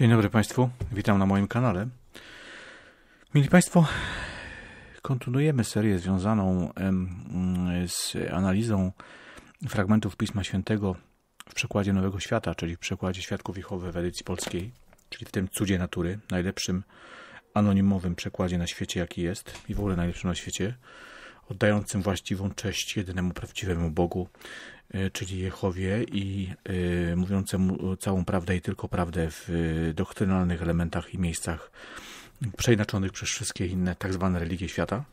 Dzień dobry Państwu, witam na moim kanale. Mili Państwo, kontynuujemy serię związaną z analizą fragmentów Pisma Świętego w przekładzie Nowego Świata, czyli w przekładzie Świadków Jehowy w edycji polskiej, czyli w tym cudzie natury, najlepszym anonimowym przekładzie na świecie, jaki jest i w ogóle najlepszym na świecie oddającym właściwą cześć jedynemu prawdziwemu Bogu, e, czyli Jehowie i e, mówiącemu całą prawdę i tylko prawdę w e, doktrynalnych elementach i miejscach przeinaczonych przez wszystkie inne tak zwane religie świata.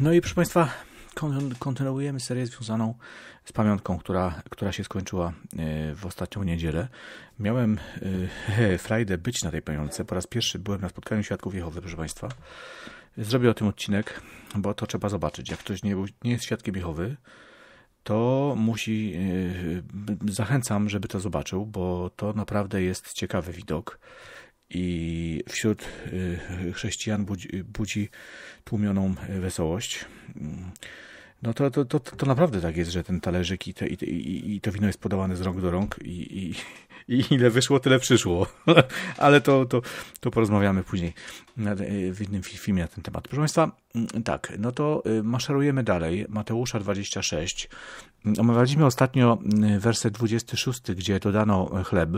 No i proszę Państwa, kontynuujemy serię związaną z pamiątką, która, która się skończyła w ostatnią niedzielę. Miałem frajdę być na tej pamiątce. Po raz pierwszy byłem na spotkaniu Świadków Jehowy, proszę Państwa. Zrobię o tym odcinek, bo to trzeba zobaczyć. Jak ktoś nie, był, nie jest świadkiem Jehowy, to musi. E, zachęcam, żeby to zobaczył, bo to naprawdę jest ciekawy widok i wśród e, chrześcijan budzi, budzi tłumioną e, wesołość. No to, to, to, to naprawdę tak jest, że ten talerzyk i, te, i, i, i to wino jest podawane z rąk do rąk i, i, i ile wyszło, tyle przyszło. Ale to, to, to porozmawiamy później e, w innym filmie na ten temat. Proszę Państwa, mm, tak, no to y, maszerujemy dalej. Mateusza 26. Mm, omawialiśmy ostatnio y, werset 26, gdzie dodano chleb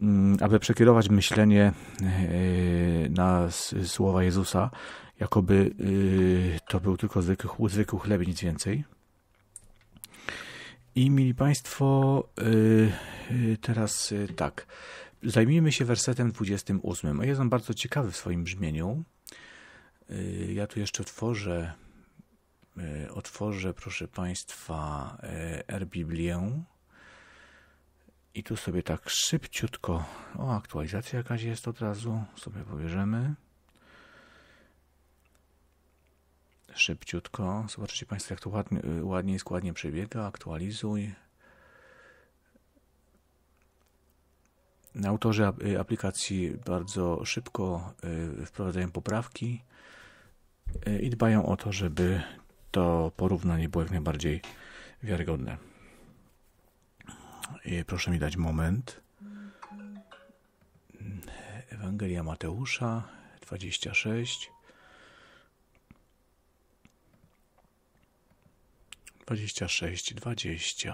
mm, aby przekierować myślenie y, na słowa Jezusa, jakoby to był tylko zwykły, zwykły chleb, nic więcej. I mieli Państwo, y, y, teraz y, tak, zajmijmy się wersetem 28. Jest on bardzo ciekawy w swoim brzmieniu. Ja tu jeszcze otworzę, otworzę proszę Państwa, R-Biblię. I tu sobie tak szybciutko, o aktualizacja jakaś jest od razu, sobie pobierzemy. szybciutko. Zobaczycie Państwo, jak to ładnie, y, ładnie i składnie przebiega. Aktualizuj. Autorzy aplikacji bardzo szybko y, wprowadzają poprawki y, i dbają o to, żeby to porównanie było jak najbardziej wiarygodne. Proszę mi dać moment. Ewangelia Mateusza 26. 26, 28.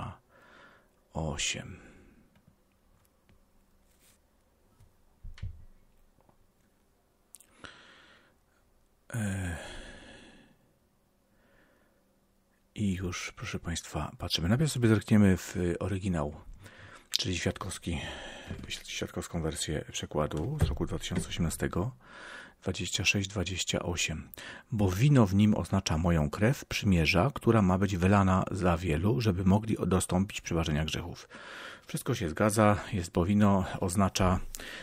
E, I już, proszę Państwa, patrzymy. Najpierw sobie zerkniemy w oryginał, czyli świadkowski, świadkowską wersję przekładu z roku 2018. 26-28. Bo wino w nim oznacza moją krew, przymierza, która ma być wylana za wielu, żeby mogli dostąpić przeważenia grzechów. Wszystko się zgadza, jest wino oznacza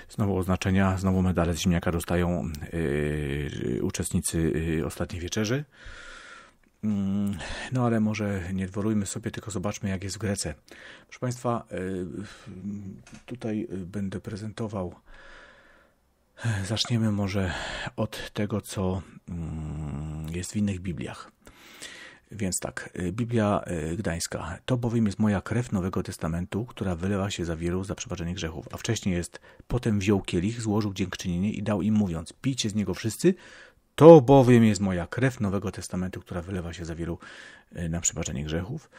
znowu oznaczenia, znowu medale z ziemniaka dostają yy, uczestnicy yy, ostatniej wieczerzy. Mm, no ale może nie dworujmy sobie, tylko zobaczmy jak jest w Grece. Proszę Państwa, yy, tutaj yy, będę prezentował Zaczniemy może od tego, co mm, jest w innych Bibliach. Więc tak, y, Biblia y, Gdańska. To bowiem jest moja krew Nowego Testamentu, która wylewa się za wielu za przebaczenie grzechów. A wcześniej jest, potem wziął kielich, złożył dziękczynienie i dał im mówiąc, pijcie z niego wszyscy, to bowiem jest moja krew Nowego Testamentu, która wylewa się za wielu y, na przebaczenie grzechów.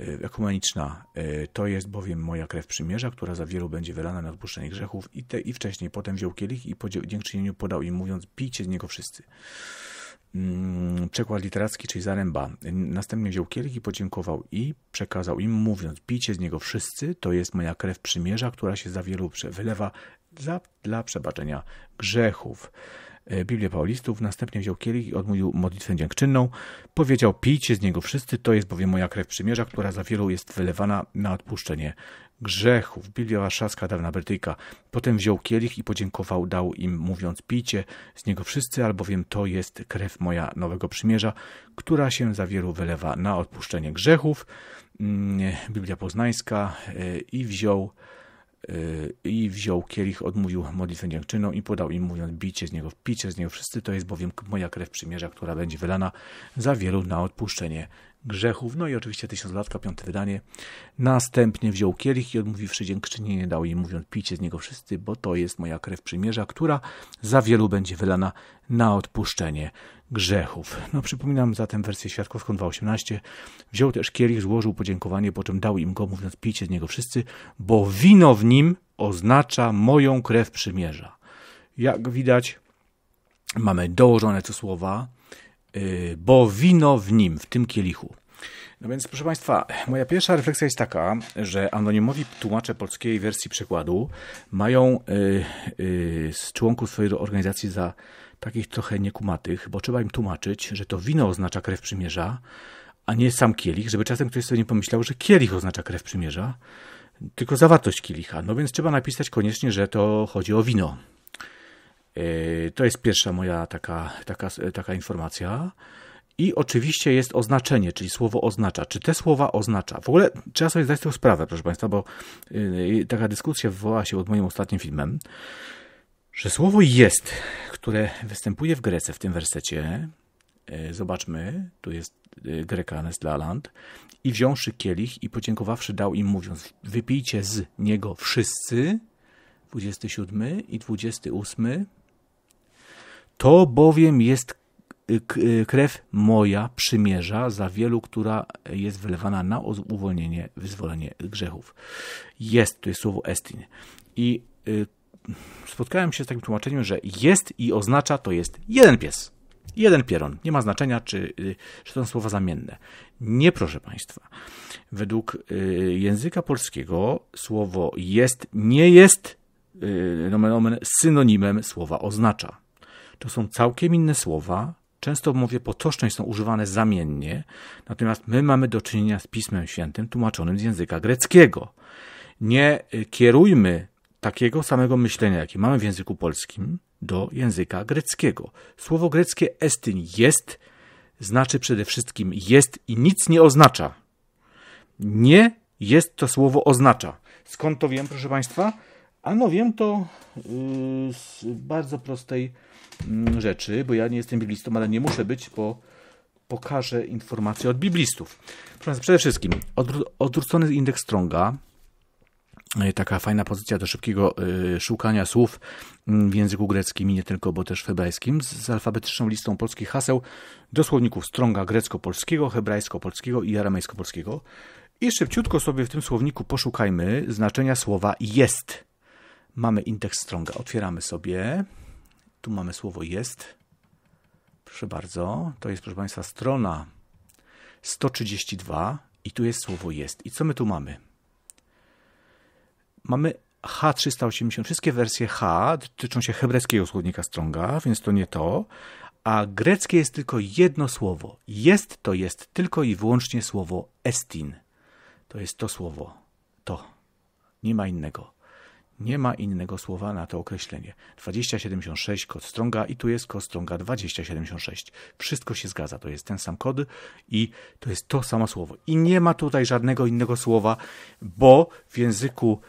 E, ekumeniczna. E, to jest bowiem moja krew przymierza, która za wielu będzie wylana na odpuszczenie grzechów. I, te, i wcześniej potem wziął kielich i po dziękczynieniu podał im, mówiąc, pijcie z niego wszyscy. Mm, przekład literacki, czyli zaręba. Następnie wziął kielich i podziękował i przekazał im, mówiąc, pijcie z niego wszyscy, to jest moja krew przymierza, która się za wielu wylewa dla przebaczenia grzechów. E, Biblię Paulistów, następnie wziął kielich i odmówił modlitwę dziękczynną. Powiedział, pijcie z niego wszyscy, to jest bowiem moja krew przymierza, która za wielu jest wylewana na odpuszczenie grzechów. Biblia Warszawska, dawna Brytyjka. Potem wziął kielich i podziękował, dał im, mówiąc, pijcie z niego wszyscy, albowiem to jest krew moja nowego przymierza, która się za wielu wylewa na odpuszczenie grzechów. Mm, Biblia Poznańska e, i wziął Y, i wziął kielich, odmówił modlitwę dziękczyną i podał im, mówiąc, „Bicie z niego, picie z niego wszyscy, to jest bowiem moja krew przymierza, która będzie wylana za wielu na odpuszczenie grzechów. No i oczywiście tysiąclatka, piąte wydanie. Następnie wziął kielich i odmówiwszy dziękczynienie dał jej mówiąc pijcie z niego wszyscy, bo to jest moja krew przymierza, która za wielu będzie wylana na odpuszczenie grzechów. No przypominam zatem wersję świadkowską 2.18. Wziął też kielich, złożył podziękowanie, po czym dał im go mówiąc pijcie z niego wszyscy, bo wino w nim oznacza moją krew przymierza. Jak widać mamy dołożone tu słowa Y, bo wino w nim, w tym kielichu. No więc, proszę Państwa, moja pierwsza refleksja jest taka, że anonimowi tłumacze polskiej wersji przekładu mają y, y, z członków swojej organizacji za takich trochę niekumatych, bo trzeba im tłumaczyć, że to wino oznacza krew przymierza, a nie sam kielich, żeby czasem ktoś sobie nie pomyślał, że kielich oznacza krew przymierza, tylko zawartość kielicha. No więc trzeba napisać koniecznie, że to chodzi o wino, E, to jest pierwsza moja taka, taka, taka informacja. I oczywiście jest oznaczenie, czyli słowo oznacza. Czy te słowa oznacza? W ogóle trzeba sobie zdać tego sprawę, proszę Państwa, bo y, y, taka dyskusja wywołała się od moim ostatnim filmem, że słowo jest, które występuje w Grece w tym wersecie, e, zobaczmy, tu jest y, Greka Nestlaland, i wziąwszy kielich i podziękowawszy dał im, mówiąc, wypijcie z niego wszyscy, 27 i 28, to bowiem jest y, y, krew moja przymierza za wielu, która jest wylewana na uwolnienie, wyzwolenie grzechów. Jest, to jest słowo estin. I y, spotkałem się z takim tłumaczeniem, że jest i oznacza to jest jeden pies. Jeden pieron. Nie ma znaczenia, czy, czy to są słowa zamienne. Nie, proszę Państwa. Według języka polskiego słowo jest nie jest synonimem słowa oznacza to są całkiem inne słowa. Często mówię, mowie potocznej są używane zamiennie, natomiast my mamy do czynienia z Pismem Świętym tłumaczonym z języka greckiego. Nie y, kierujmy takiego samego myślenia, jakie mamy w języku polskim, do języka greckiego. Słowo greckie estyn jest, znaczy przede wszystkim jest i nic nie oznacza. Nie jest to słowo oznacza. Skąd to wiem, proszę Państwa? Ano wiem to yy, z bardzo prostej Mm, rzeczy, bo ja nie jestem biblistą, ale nie muszę być, bo pokażę informacje od biblistów. Proszę, przede wszystkim odwrócony indeks Stronga, e, taka fajna pozycja do szybkiego e, szukania słów mm, w języku greckim i nie tylko, bo też w hebrajskim, z alfabetyczną listą polskich haseł do słowników Stronga grecko-polskiego, hebrajsko-polskiego i aramejsko-polskiego. I szybciutko sobie w tym słowniku poszukajmy znaczenia słowa jest. Mamy indeks Stronga, otwieramy sobie. Tu mamy słowo jest. Proszę bardzo, to jest, proszę Państwa, strona 132 i tu jest słowo jest. I co my tu mamy? Mamy H380. Wszystkie wersje H dotyczą się hebrajskiego słownika Stronga, więc to nie to. A greckie jest tylko jedno słowo. Jest to jest tylko i wyłącznie słowo estin. To jest to słowo. To. Nie ma innego. Nie ma innego słowa na to określenie. 2076 kod Stronga i tu jest kod Stronga 2076. Wszystko się zgadza, to jest ten sam kod i to jest to samo słowo. I nie ma tutaj żadnego innego słowa, bo w języku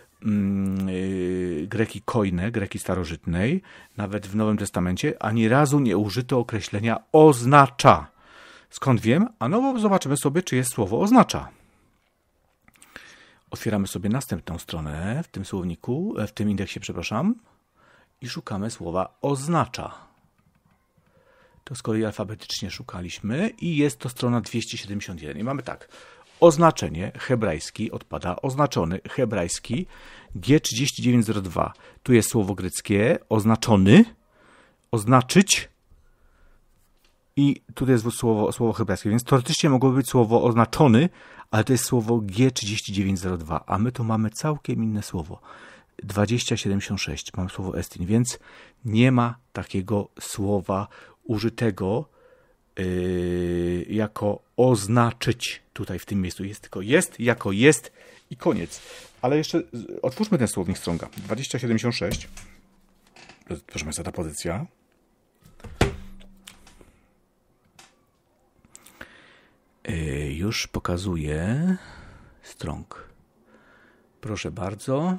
yy, greki kojne, greki starożytnej, nawet w Nowym Testamencie, ani razu nie użyto określenia oznacza. Skąd wiem? A no bo zobaczymy sobie, czy jest słowo oznacza. Otwieramy sobie następną stronę w tym słowniku, e, w tym indeksie, przepraszam, i szukamy słowa oznacza. To z kolei alfabetycznie szukaliśmy i jest to strona 271. I mamy tak. Oznaczenie hebrajski odpada oznaczony hebrajski G3902. Tu jest słowo greckie oznaczony, oznaczyć, i tutaj jest słowo, słowo hebrajskie, więc teoretycznie mogłoby być słowo oznaczony, ale to jest słowo G3902, a my tu mamy całkiem inne słowo. 2076, mam słowo estin, więc nie ma takiego słowa użytego yy, jako oznaczyć tutaj w tym miejscu. Jest tylko jest, jako jest i koniec. Ale jeszcze otwórzmy ten słownik Stronga. 2076, proszę Państwa, ta pozycja, E, już pokazuję strąg. Proszę bardzo.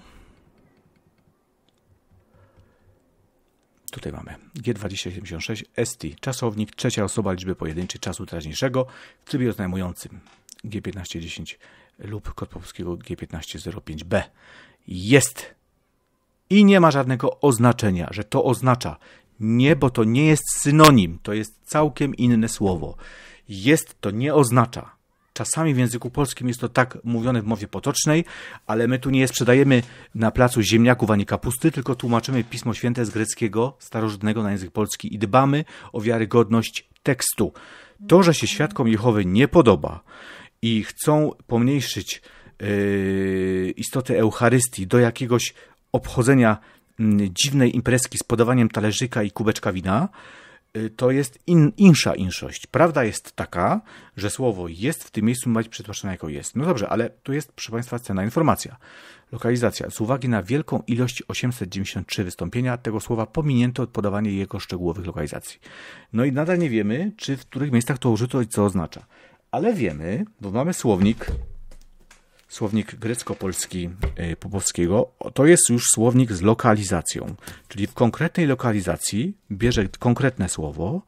Tutaj mamy G2076 ST, czasownik, trzecia osoba liczby pojedynczej czasu teraźniejszego w trybie oznajmującym G1510 lub kod polskiego G1505B. Jest! I nie ma żadnego oznaczenia, że to oznacza. Nie, bo to nie jest synonim, to jest całkiem inne słowo jest to nie oznacza. Czasami w języku polskim jest to tak mówione w mowie potocznej, ale my tu nie sprzedajemy na placu ziemniaków ani kapusty, tylko tłumaczymy Pismo Święte z greckiego starożytnego na język polski i dbamy o wiarygodność tekstu. To, że się świadkom Jehowy nie podoba i chcą pomniejszyć yy, istotę Eucharystii do jakiegoś obchodzenia mm, dziwnej imprezki z podawaniem talerzyka i kubeczka wina, Y, to jest in, insza inszość. Prawda jest taka, że słowo jest w tym miejscu ma być przetłumaczone jako jest. No dobrze, ale tu jest, proszę Państwa, cenna informacja. Lokalizacja. Z uwagi na wielką ilość 893 wystąpienia tego słowa pominięto podawanie jego szczegółowych lokalizacji. No i nadal nie wiemy, czy w których miejscach to użyto i co oznacza. Ale wiemy, bo mamy słownik słownik grecko-polski e, Popowskiego, to jest już słownik z lokalizacją, czyli w konkretnej lokalizacji bierze konkretne słowo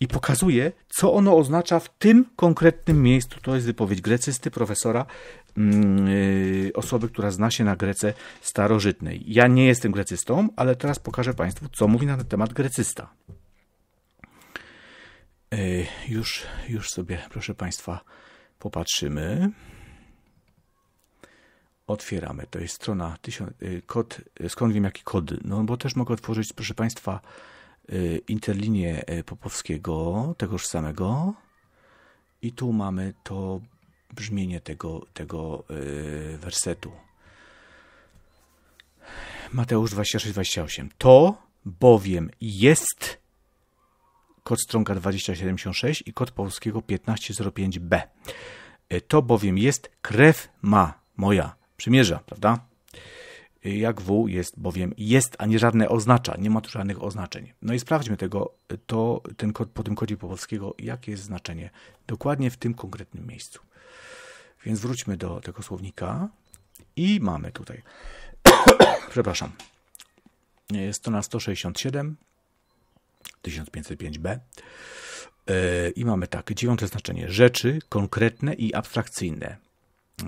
i pokazuje, co ono oznacza w tym konkretnym miejscu. To jest wypowiedź grecysty, profesora, yy, osoby, która zna się na Grece starożytnej. Ja nie jestem grecystą, ale teraz pokażę Państwu, co mówi na ten temat grecysta. Yy, już, już sobie, proszę Państwa, popatrzymy otwieramy. To jest strona, y, kod, y, skąd wiem jaki kod? No bo też mogę otworzyć, proszę Państwa, y, interlinię Popowskiego, tegoż samego. I tu mamy to brzmienie tego, tego wersetu. Mateusz 26-28. To bowiem jest kod stronka 2076 i kod polskiego 1505b. To bowiem jest krew ma moja przymierza, prawda? Jak W jest bowiem jest, a nie żadne oznacza, nie ma tu żadnych oznaczeń. No i sprawdźmy tego, to ten kod, po tym kodzie polskiego, jakie jest znaczenie dokładnie w tym konkretnym miejscu. Więc wróćmy do tego słownika i mamy tutaj, przepraszam, jest to na 167, 1505b. E, I mamy tak, dziewiąte znaczenie rzeczy konkretne i abstrakcyjne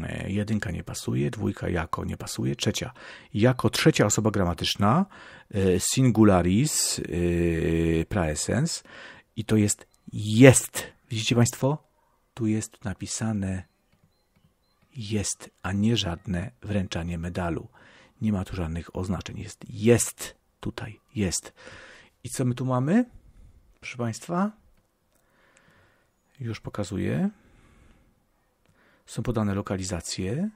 E, jedynka nie pasuje, dwójka jako nie pasuje, trzecia jako trzecia osoba gramatyczna, e, singularis e, praesens i to jest jest. Widzicie Państwo? Tu jest napisane jest, a nie żadne wręczanie medalu. Nie ma tu żadnych oznaczeń. Jest, jest, tutaj, jest. I co my tu mamy? Proszę Państwa, już pokazuję są podane lokalizacje.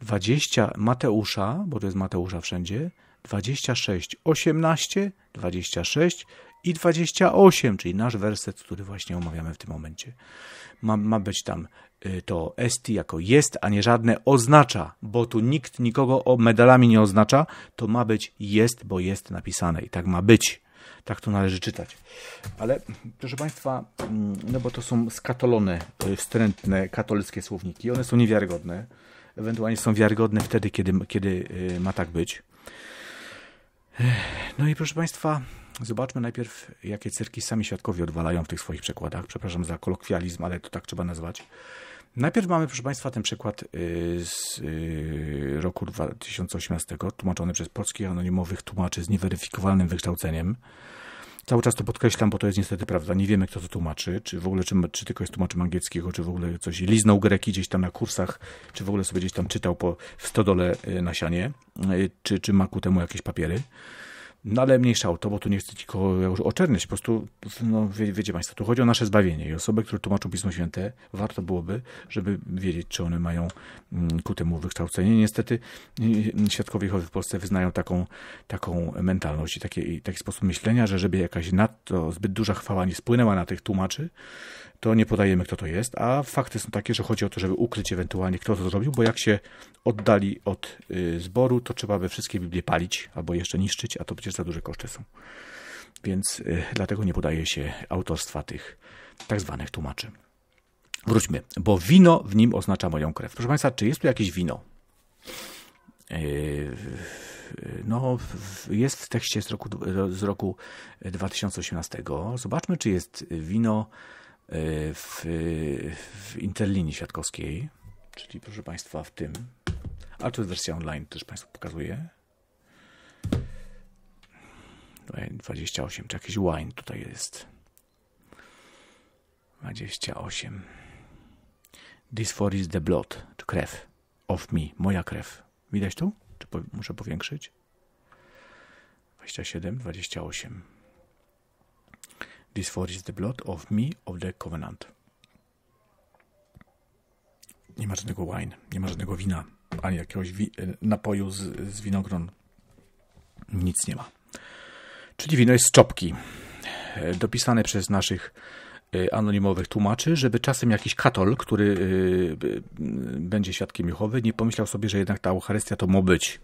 20 Mateusza, bo to jest Mateusza wszędzie, 26, 18, 26 i 28, czyli nasz werset, który właśnie omawiamy w tym momencie. Ma, ma być tam y, to esti jako jest, a nie żadne oznacza, bo tu nikt nikogo medalami nie oznacza, to ma być jest, bo jest napisane i tak ma być tak to należy czytać. Ale proszę Państwa, mm, no bo to są skatolone, y, wstrętne katolickie słowniki, one są niewiarygodne, ewentualnie są wiarygodne wtedy, kiedy, kiedy y, ma tak być. No i proszę Państwa, zobaczmy najpierw, jakie cyrki sami świadkowie odwalają w tych swoich przekładach. Przepraszam za kolokwializm, ale to tak trzeba nazwać. Najpierw mamy, proszę Państwa, ten przykład y, z y, roku 2018, tłumaczony przez polskich anonimowych tłumaczy z nieweryfikowalnym wykształceniem. Cały czas to podkreślam, bo to jest niestety prawda. Nie wiemy, kto to tłumaczy, czy w ogóle, czy, czy tylko jest tłumaczem angielskiego, czy w ogóle coś liznął greki gdzieś tam na kursach, czy w ogóle sobie gdzieś tam czytał po, w stodole y, na sianie, czy, czy ma ku temu jakieś papiery. No ale mniejsza o to, bo tu nie chcę nikogo już oczerniać, po prostu, no wie, wiecie Państwo, tu chodzi o nasze zbawienie i osoby, które tłumaczą Pismo Święte, warto byłoby, żeby wiedzieć, czy one mają mm, ku temu wykształcenie. Niestety świadkowie Jehowy w Polsce wyznają taką, taką mentalność i taki, taki sposób myślenia, że żeby jakaś nadto, zbyt duża chwała nie spłynęła na tych tłumaczy, to nie podajemy, kto to jest, a fakty są takie, że chodzi o to, żeby ukryć ewentualnie, kto to zrobił, bo jak się oddali od y, zboru, to trzeba by wszystkie Biblię palić albo jeszcze niszczyć, a to przecież za duże koszty są. Więc y, dlatego nie podaje się autorstwa tych tak zwanych tłumaczy. Wróćmy, bo wino w nim oznacza moją krew. Proszę Państwa, czy jest tu jakieś wino? Y, no, jest w tekście z roku, z roku 2018. Zobaczmy, czy jest wino E, w, w Interlinii Siatkowskiej, czyli proszę Państwa w tym, ale to jest wersja online, też Państwu pokazuję. 28, czy jakiś wine tutaj jest. 28. This for is the blood, czy krew. Of me, moja krew. Widać tu? Czy po, muszę powiększyć? 27, 28. This for is the blood of me of the covenant. Nie ma żadnego wine, nie ma żadnego wina, ani jakiegoś wi e, napoju z, z winogron. Nic nie ma. Czyli wino jest z czopki, e, dopisane przez naszych e, anonimowych tłumaczy, żeby czasem jakiś katol, który będzie świadkiem Jehowy, nie pomyślał sobie, że jednak ta Eucharystia to ma być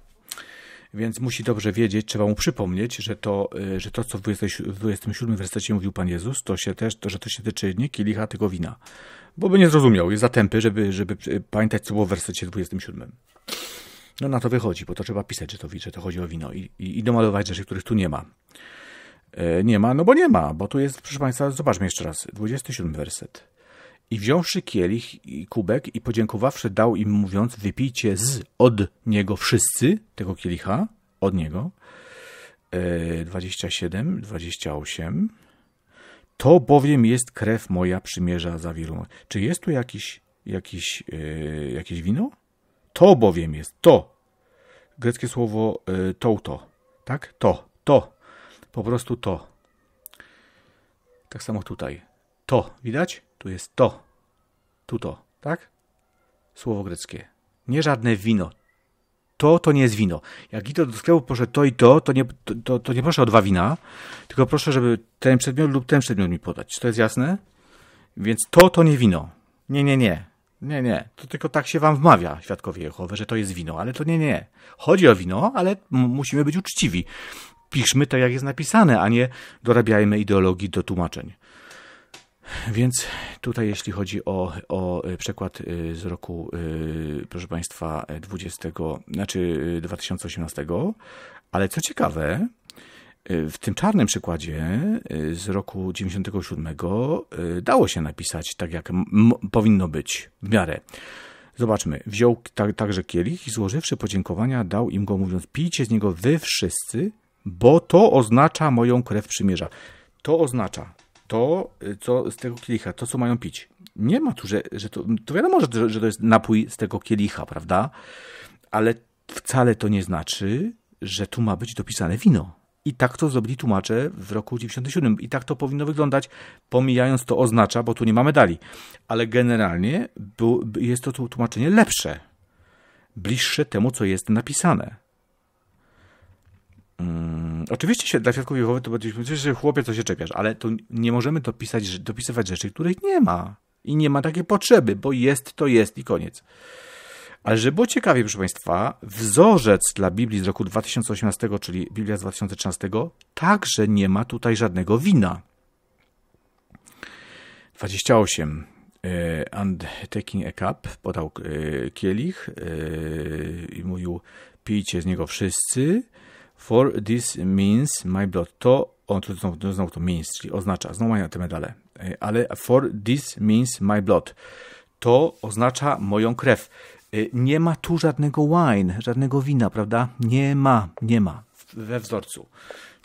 więc musi dobrze wiedzieć, trzeba mu przypomnieć, że to, y, że to co w 27 wersecie mówił Pan Jezus, to się też, to, że to się tyczy nie kielicha, tylko wina. Bo by nie zrozumiał, jest zatępy, żeby, żeby y, pamiętać, co było w wersecie 27. No na to wychodzi, bo to trzeba pisać, że to, że to chodzi o wino i, i, i domalować rzeczy, których tu nie ma. E, nie ma, no bo nie ma, bo tu jest, proszę Państwa, zobaczmy jeszcze raz, 27 werset. I wziąwszy kielich i kubek i podziękowawszy dał im mówiąc, wypijcie z od niego wszyscy tego kielicha, od niego, 27, e, 28. To bowiem jest krew moja przymierza zawirą. Czy jest tu jakiś, jakiś, yy, jakieś wino? To bowiem jest to. Greckie słowo yy, to Tak? To, to. Po prostu to. Tak samo tutaj. To. Widać? Tu jest to. Tu to, tak? Słowo greckie. Nie żadne wino. To, to nie jest wino. Jak idę do sklepu, proszę to i to, to nie, to, to, nie proszę o dwa wina, tylko proszę, żeby ten przedmiot lub ten przedmiot mi podać. Czy to jest jasne? Więc to, to nie wino. Nie, nie, nie. Nie, nie. To tylko tak się wam wmawia, świadkowie Jehowy, że to jest wino, ale to nie, nie. Chodzi o wino, ale musimy być uczciwi. Piszmy to, jak jest napisane, a nie dorabiajmy ideologii do tłumaczeń. Więc tutaj, jeśli chodzi o, o e, przekład e, z roku, e, proszę Państwa, 20, znaczy 2018, ale co ciekawe, w tym czarnym przykładzie z roku 97 dało się napisać tak, jak powinno być, w miarę. Zobaczmy, wziął ta także kielich i złożywszy podziękowania, dał im go, mówiąc: Pijcie z niego wy wszyscy, bo to oznacza moją krew przymierza. To oznacza, to, co z tego kielicha, to, co mają pić. Nie ma tu, że, że to, to wiadomo, że, że to jest napój z tego kielicha, prawda? Ale wcale to nie znaczy, że tu ma być dopisane wino. I tak to zrobili tłumacze w roku 97. I tak to powinno wyglądać, pomijając to oznacza, bo tu nie mamy dali. Ale generalnie jest to tłumaczenie lepsze, bliższe temu, co jest napisane. Mm, oczywiście się, dla świadków Jehowy to będzie, że chłopie, co się czepiasz, ale to nie możemy dopisać, dopisywać rzeczy, których nie ma. I nie ma takiej potrzeby, bo jest to jest i koniec. Ale żeby było ciekawie, proszę Państwa, wzorzec dla Biblii z roku 2018, czyli Biblia z 2013, także nie ma tutaj żadnego wina. 28. E, and taking a cup, podał e, kielich e, i mówił, pijcie z niego wszyscy For this means my blood. To, on tu znowu, to, znowu to means, czyli oznacza, znowu mają te medale, e, ale for this means my blood. To oznacza moją krew. E, nie ma tu żadnego wine, żadnego wina, prawda? Nie ma, nie ma we wzorcu.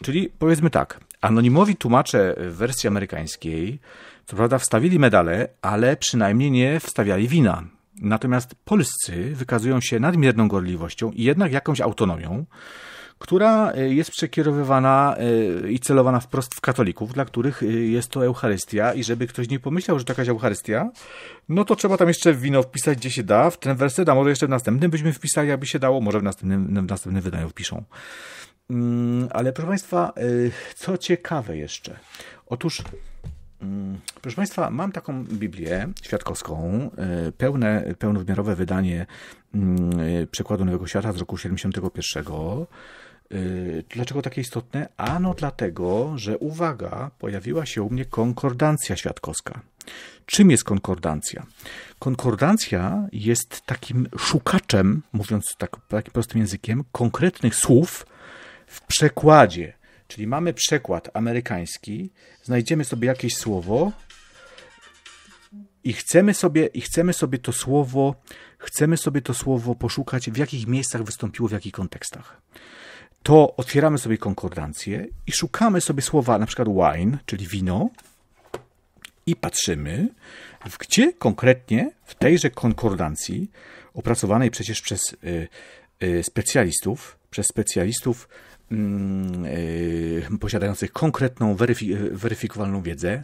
Czyli powiedzmy tak, anonimowi tłumacze w wersji amerykańskiej, co prawda wstawili medale, ale przynajmniej nie wstawiali wina. Natomiast polscy wykazują się nadmierną gorliwością i jednak jakąś autonomią która e, jest przekierowywana e, i celowana wprost w katolików, dla których e, jest to Eucharystia i żeby ktoś nie pomyślał, że to jakaś Eucharystia, no to trzeba tam jeszcze wino wpisać, gdzie się da, w ten werset, a może jeszcze w następnym byśmy wpisali, aby się dało, może w następnym, no, w następnym wydaniu wpiszą. Mm, ale proszę Państwa, co ciekawe jeszcze. Otóż mm, Proszę Państwa, mam taką Biblię świadkowską, pełne, pełnowymiarowe wydanie mm, przekładu Nowego Świata z roku 71. Y, dlaczego takie istotne? Ano dlatego, że uwaga, pojawiła się u mnie konkordancja świadkowska. Czym jest konkordancja? Konkordancja jest takim szukaczem, mówiąc tak, takim prostym językiem, konkretnych słów w przekładzie. Czyli mamy przekład amerykański, znajdziemy sobie jakieś słowo i chcemy sobie, i chcemy sobie to słowo, chcemy sobie to słowo poszukać, w jakich miejscach wystąpiło, w jakich kontekstach to otwieramy sobie konkordancję i szukamy sobie słowa na przykład wine, czyli wino, i patrzymy, w gdzie konkretnie w tejże konkordancji, opracowanej przecież przez y, y, specjalistów, przez specjalistów mm, y, posiadających konkretną, weryfikowalną wiedzę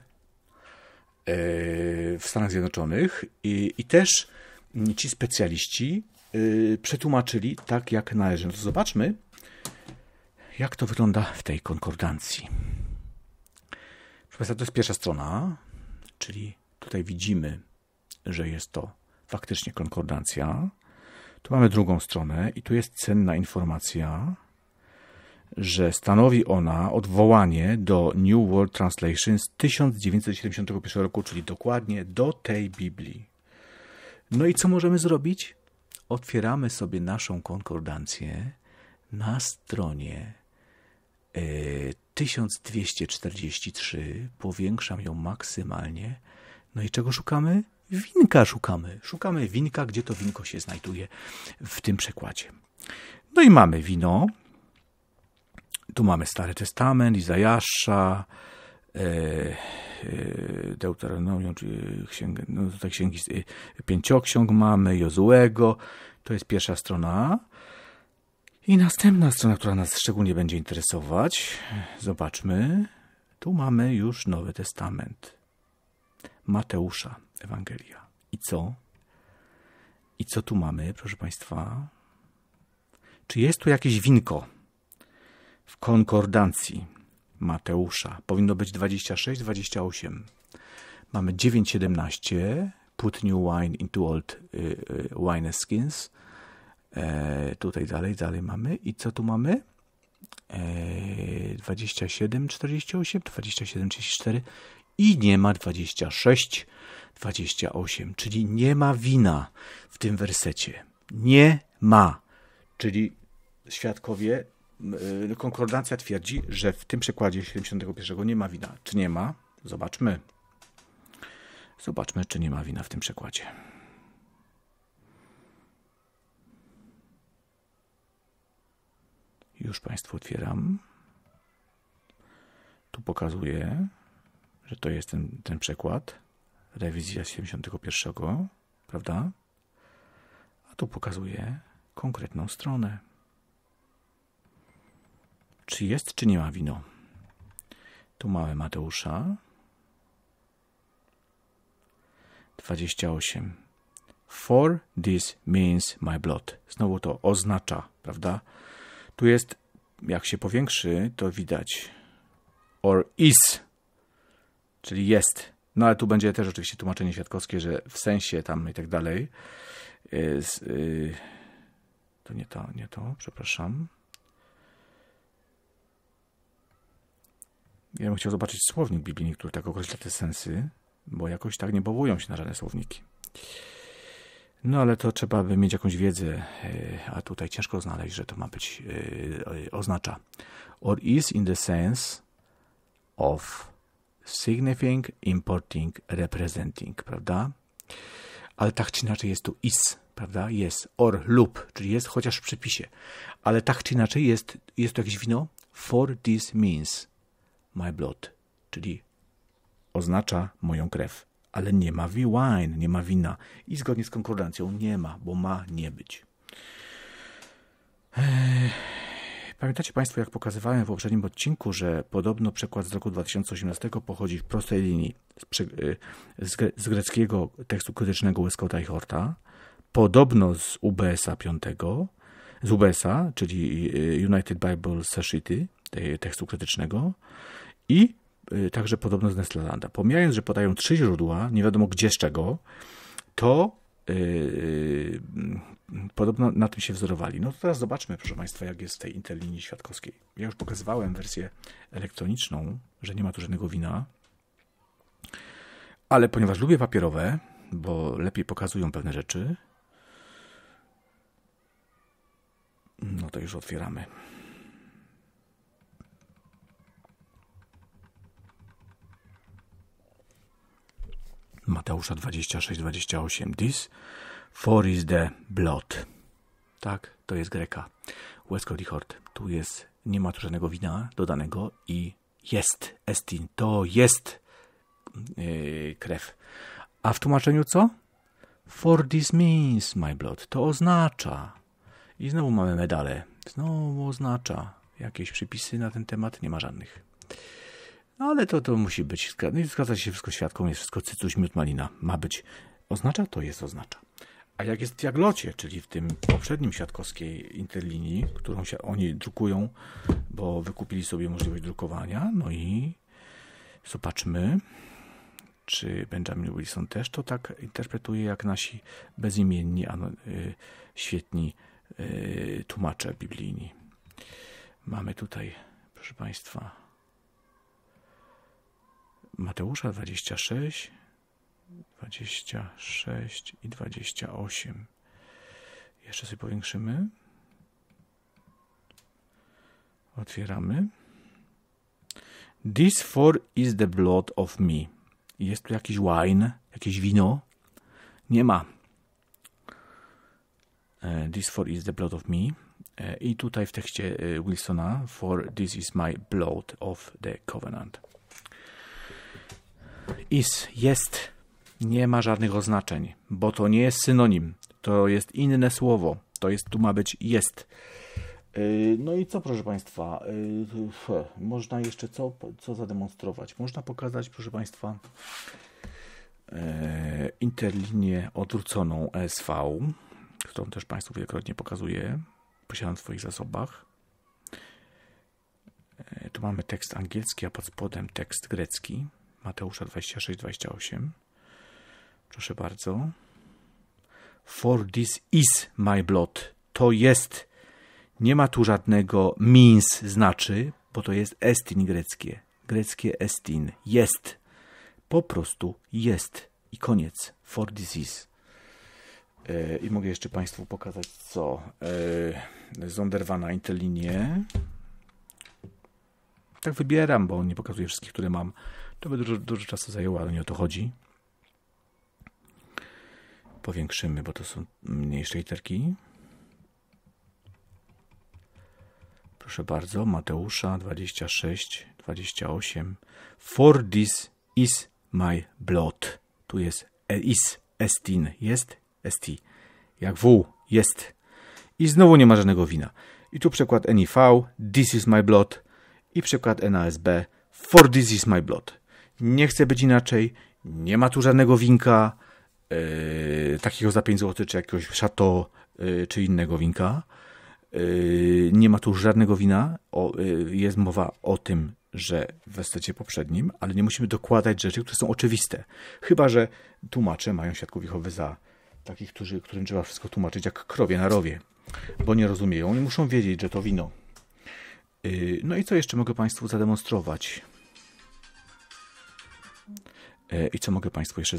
w Stanach Zjednoczonych i, i też ci specjaliści przetłumaczyli tak, jak należy. No to zobaczmy, jak to wygląda w tej konkordancji? Proszę Państwa, to jest pierwsza strona, czyli tutaj widzimy, że jest to faktycznie konkordancja. Tu mamy drugą stronę i tu jest cenna informacja, że stanowi ona odwołanie do New World Translation z 1971 roku, czyli dokładnie do tej Biblii. No i co możemy zrobić? Otwieramy sobie naszą konkordancję na stronie 1243, e, powiększam ją maksymalnie. No i czego szukamy? Winka szukamy. Szukamy winka, gdzie to winko się znajduje w tym przekładzie. No i mamy wino. Tu mamy Stary Testament, Izajasza, e, e, Deuteronomium, czyli no tutaj księgi, pięcioksiąg mamy, Jozułego. To jest pierwsza strona. I następna strona, która nas szczególnie będzie interesować, zobaczmy. Tu mamy już Nowy Testament. Mateusza, Ewangelia. I co? I co tu mamy, proszę Państwa? Czy jest tu jakieś winko w konkordancji Mateusza? Powinno być 26-28. Mamy 9-17, put new wine into old y, y, wineskins. skins E, tutaj dalej, dalej mamy. I co tu mamy? E, 27, 48, 27, 34 i nie ma 26, 28, czyli nie ma wina w tym wersecie. Nie ma. Czyli świadkowie, e, konkordancja twierdzi, że w tym przekładzie 71 nie ma wina. Czy nie ma? Zobaczmy. Zobaczmy, czy nie ma wina w tym przekładzie. Już Państwu otwieram. Tu pokazuję, że to jest ten, ten przekład. Rewizja 71, prawda? A tu pokazuję konkretną stronę. Czy jest, czy nie ma wino? Tu mamy Mateusza. 28. For this means my blood. Znowu to oznacza, prawda? Tu jest, jak się powiększy, to widać or is, czyli jest. No ale tu będzie też oczywiście tłumaczenie świadkowskie, że w sensie tam i tak dalej. Is, y, y, to nie to, nie to, przepraszam. Ja bym chciał zobaczyć słownik biblijny, który tak określa te sensy, bo jakoś tak nie bałują się na żadne słowniki. No ale to trzeba by mieć jakąś wiedzę, e, a tutaj ciężko znaleźć, że to ma być, e, oznacza or is in the sense of signifying, importing, representing, prawda? Ale tak czy inaczej jest tu is, prawda? Jest or lub, czyli jest chociaż w przepisie. Ale tak czy inaczej jest, jest to jakieś wino for this means my blood, czyli oznacza moją krew ale nie ma wine, nie ma wina. I zgodnie z konkurencją nie ma, bo ma nie być. Pamiętacie Państwo, jak pokazywałem w poprzednim odcinku, że podobno przekład z roku 2018 pochodzi w prostej linii z, y, greckiego tekstu krytycznego Westcotta i Horta, podobno z UBS-a 5, z UBS-a, czyli y, United Bible Society, tekstu krytycznego, i Y, także podobno z Nestlelanda. Pomijając, że podają trzy źródła, nie wiadomo gdzie z czego, to yy, podobno na tym się wzorowali. No to teraz zobaczmy, proszę Państwa, jak jest w tej interlinii świadkowskiej. Ja już pokazywałem wersję elektroniczną, że nie ma tu żadnego wina, ale ponieważ lubię papierowe, bo lepiej pokazują pewne rzeczy, no to już otwieramy. Mateusza 26-28. This for is the blood. Tak, to jest Greka. Westcott i Hort. Tu jest, nie ma tu żadnego wina dodanego i jest, estin, to jest yy, krew. A w tłumaczeniu co? For this means my blood. To oznacza. I znowu mamy medale. Znowu oznacza. Jakieś przypisy na ten temat? Nie ma żadnych. No ale to, to musi być. No i zgadza się wszystko Świadkom jest wszystko cycuś, miód, malina. Ma być. Oznacza? To jest oznacza. A jak jest w Diaglocie, czyli w tym poprzednim świadkowskiej interlinii, którą się oni drukują, bo wykupili sobie możliwość drukowania, no i zobaczmy, czy Benjamin Wilson też to tak interpretuje, jak nasi bezimienni, a y, świetni y, tłumacze biblijni. Mamy tutaj, proszę Państwa, Mateusza 26, 26 i 28. Jeszcze sobie powiększymy. Otwieramy. This for is the blood of me. Jest tu jakiś wine, jakieś wino? Nie ma. E, this for is the blood of me. E, I tutaj w tekście e, Wilsona, for this is my blood of the covenant is jest nie ma żadnych oznaczeń, bo to nie jest synonim, to jest inne słowo, to jest, tu ma być jest. Y, no i co, proszę Państwa, y, można jeszcze co, co zademonstrować? Można pokazać, proszę Państwa, y, interlinię odwróconą SV, którą też Państwu wielokrotnie pokazuję, posiadam w swoich zasobach. Tu mamy tekst angielski, a pod spodem tekst grecki. Mateusza 26-28. Proszę bardzo. For this is my blood. To jest. Nie ma tu żadnego means znaczy, bo to jest estin greckie. Greckie estin. Jest. Po prostu jest. I koniec. For this is. E, I mogę jeszcze Państwu pokazać co. Yy, Zonderwana Interlinie. Tak wybieram, bo nie pokazuję wszystkich, które mam. To by dużo, dużo czasu zajęło, ale nie o to chodzi. Powiększymy, bo to są mniejsze literki. Proszę bardzo, Mateusza 26, 28. For this is my blood. Tu jest e, is, estin, jest, esti. Jak w, jest. I znowu nie ma żadnego wina. I tu przykład NIV, this is my blood. I przykład NASB, for this is my blood nie chce być inaczej, nie ma tu żadnego winka yy, takiego za 5 zł, czy jakiegoś szato, yy, e, czy innego winka. Yy, nie ma tu żadnego wina. O, jest mowa o tym, że w estecie poprzednim, ale nie musimy dokładać rzeczy, które są oczywiste. Chyba, że tłumacze mają świadków ichowy za takich, którzy, którym trzeba wszystko tłumaczyć jak krowie na rowie, bo nie rozumieją i muszą wiedzieć, że to wino. No i co jeszcze mogę Państwu zademonstrować? E, I co mogę Państwu jeszcze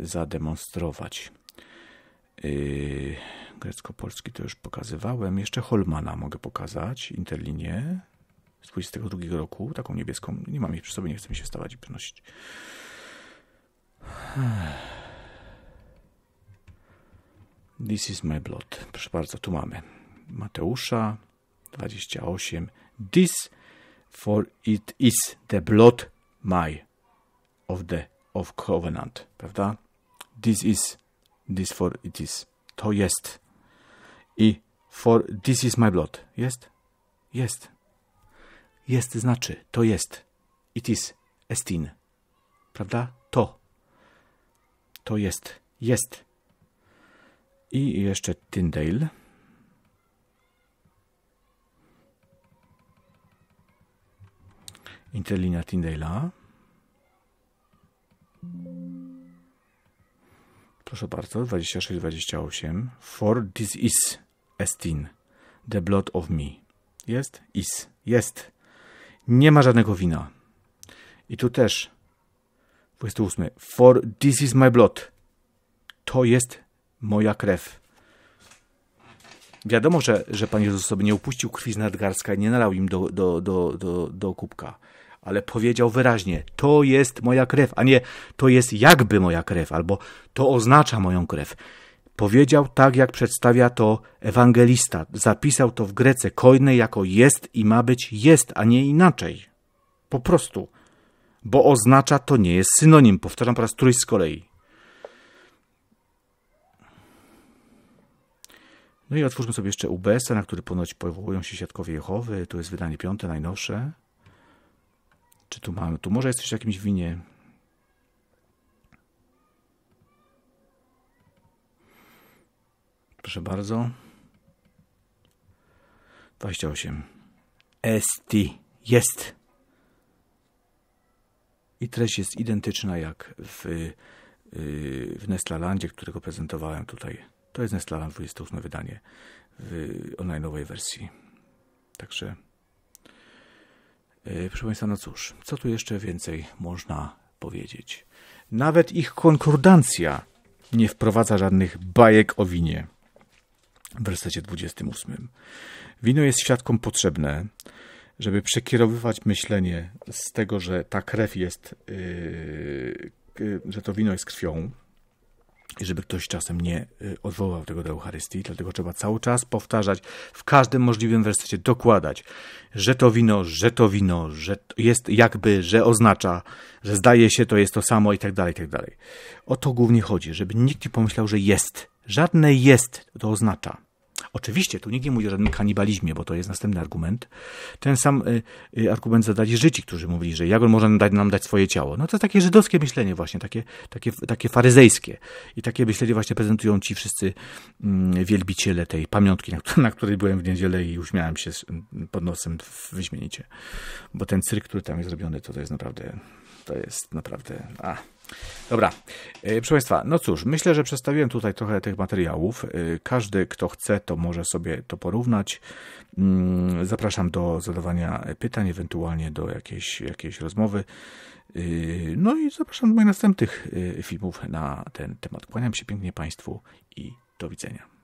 zademonstrować? E, grecko-polski to już pokazywałem. Jeszcze Holmana mogę pokazać, Interlinię z 22 roku, taką niebieską. Nie mam jej przy sobie, nie chcę mi się stawać i przenosić. This is my blood. Proszę bardzo, tu mamy Mateusza 28. This for it is the blood my of the of covenant, prawda? This is, this for it is. To jest. I for this is my blood. Jest? Jest. Jest znaczy, to jest. It is, estin. Prawda? To. To jest. Jest. I jeszcze Tyndale. Interlinia Tyndale'a. Proszę bardzo, 26-28. For this is Estin, the blood of me. Jest? Is. Jest. Nie ma żadnego wina. I tu też 28. For this is my blood. To jest moja krew. Wiadomo, że, że Pan Jezus sobie nie upuścił krwi z nadgarska i nie nalał im do, do, do, do, do kubka ale powiedział wyraźnie: To jest moja krew, a nie to jest jakby moja krew, albo to oznacza moją krew. Powiedział tak, jak przedstawia to ewangelista. Zapisał to w grece kojne jako jest i ma być jest, a nie inaczej. Po prostu. Bo oznacza to nie jest synonim. Powtarzam po raz któryś z kolei. No i otwórzmy sobie jeszcze UBS, na który ponoć powołują się świadkowie Jehowy. Tu jest wydanie piąte, najnowsze. Czy tu mamy? Tu może jesteś w jakimś winie. Proszę bardzo. 28. Esti. Jest. I treść jest identyczna jak w, y, w Nestlalandzie, którego prezentowałem tutaj. To jest Nestlaland 28 wydanie w online'owej wersji. Także E, proszę Państwa, no cóż, co tu jeszcze więcej można powiedzieć? Nawet ich konkordancja nie wprowadza żadnych bajek o winie. W wersecie 28. Wino jest świadkom potrzebne, żeby przekierowywać myślenie z tego, że ta krew jest, yy, yy, że to wino jest krwią, i żeby ktoś czasem nie y, odwołał tego do Eucharystii. Dlatego trzeba cały czas powtarzać, w każdym możliwym wersecie dokładać, że to wino, że to wino, że to jest jakby, że oznacza, że zdaje się, to jest to samo i tak dalej, i tak dalej. O to głównie chodzi, żeby nikt nie pomyślał, że jest. Żadne jest to oznacza. Oczywiście, tu nikt nie mówi o żadnym kanibalizmie, bo to jest następny argument. Ten sam y, y, argument zadali Żydzi, którzy mówili, że on może nam dać, nam dać swoje ciało. No to jest takie żydowskie myślenie właśnie, takie, takie, takie faryzejskie. I takie myślenie właśnie prezentują ci wszyscy mm, wielbiciele tej pamiątki, na, na której byłem w niedzielę i uśmiałem się mm, pod nosem wyśmienicie. Bo ten cyrk, który tam jest zrobiony, to, to jest naprawdę to jest naprawdę. A. Dobra, e, proszę Państwa, no cóż, myślę, że przedstawiłem tutaj trochę tych materiałów. E, każdy, kto chce, to może sobie to porównać. Mm, zapraszam do zadawania pytań, ewentualnie do jakiejś, jakiejś rozmowy. E, no i zapraszam do moich następnych filmów na ten temat. Kłaniam się pięknie Państwu i do widzenia.